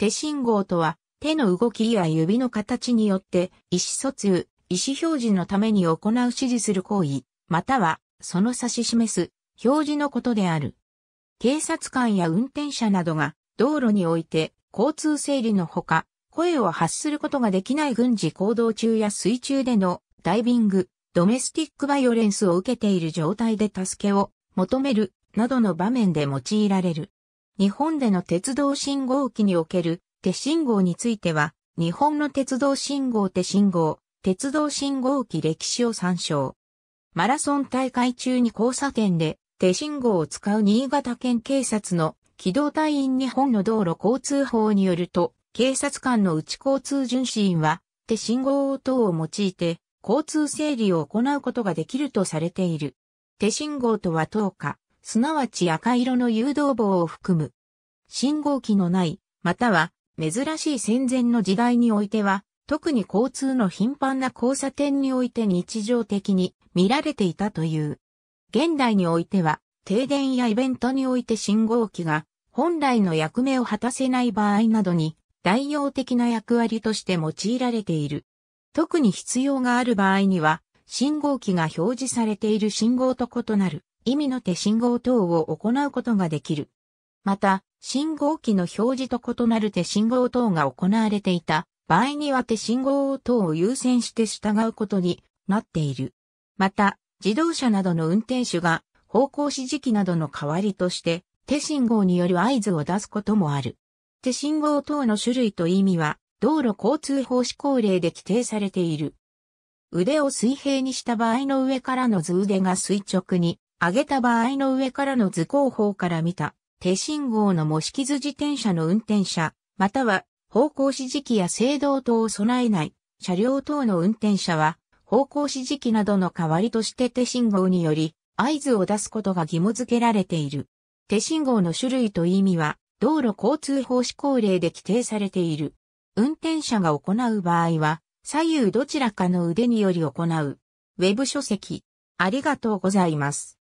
手信号とは、手の動きや指の形によって、意思疎通、意思表示のために行う指示する行為、または、その指し示す、表示のことである。警察官や運転者などが、道路において、交通整理のほか、声を発することができない軍事行動中や水中での、ダイビング、ドメスティックバイオレンスを受けている状態で助けを求める、などの場面で用いられる。日本での鉄道信号機における手信号については、日本の鉄道信号手信号、鉄道信号機歴史を参照。マラソン大会中に交差点で手信号を使う新潟県警察の機動隊員日本の道路交通法によると、警察官の内交通巡視員は手信号等を用いて交通整理を行うことができるとされている。手信号とは等価、すなわち赤色の誘導棒を含む。信号機のない、または珍しい戦前の時代においては、特に交通の頻繁な交差点において日常的に見られていたという。現代においては、停電やイベントにおいて信号機が本来の役目を果たせない場合などに代用的な役割として用いられている。特に必要がある場合には、信号機が表示されている信号と異なる意味の手信号等を行うことができる。また、信号機の表示と異なる手信号等が行われていた場合には手信号等を優先して従うことになっている。また、自動車などの運転手が方向指示器などの代わりとして手信号による合図を出すこともある。手信号等の種類と意味は道路交通法施行令で規定されている。腕を水平にした場合の上からの図腕が垂直に上げた場合の上からの図工法から見た、手信号の模式図自転車の運転者、または方向指示器や制動灯を備えない車両等の運転者は、方向指示器などの代わりとして手信号により、合図を出すことが義務付けられている。手信号の種類と意味は、道路交通法施行令で規定されている。運転者が行う場合は、左右どちらかの腕により行う。ウェブ書籍。ありがとうございます。